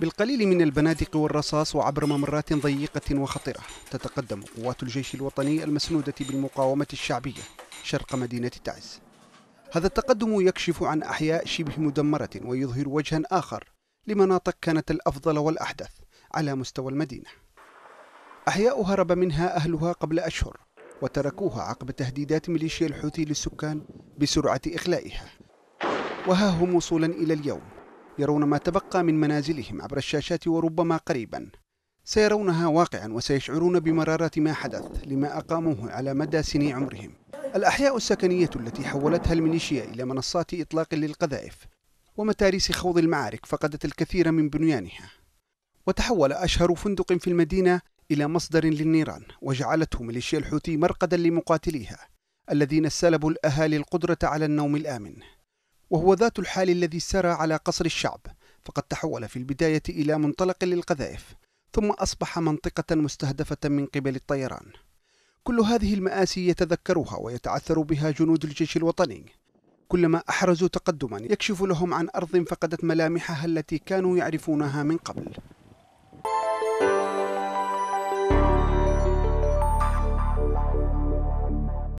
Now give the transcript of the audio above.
بالقليل من البنادق والرصاص وعبر ممرات ضيقة وخطرة تتقدم قوات الجيش الوطني المسنودة بالمقاومة الشعبية شرق مدينة تعز هذا التقدم يكشف عن أحياء شبه مدمرة ويظهر وجها آخر لمناطق كانت الأفضل والأحدث على مستوى المدينة أحياء هرب منها أهلها قبل أشهر وتركوها عقب تهديدات ميليشيا الحوثي للسكان بسرعة إخلائها وها هم وصولا إلى اليوم يرون ما تبقى من منازلهم عبر الشاشات وربما قريبا سيرونها واقعا وسيشعرون بمرارة ما حدث لما أقاموه على مدى سني عمرهم الأحياء السكنية التي حولتها الميليشيا إلى منصات إطلاق للقذائف ومتاريس خوض المعارك فقدت الكثير من بنيانها وتحول أشهر فندق في المدينة إلى مصدر للنيران وجعلته ميليشيا الحوثي مرقدا لمقاتليها الذين سلبوا الأهالي القدرة على النوم الآمن وهو ذات الحال الذي سرى على قصر الشعب فقد تحول في البداية إلى منطلق للقذائف ثم أصبح منطقة مستهدفة من قبل الطيران كل هذه المآسي يتذكرها ويتعثر بها جنود الجيش الوطني كلما أحرزوا تقدما يكشف لهم عن أرض فقدت ملامحها التي كانوا يعرفونها من قبل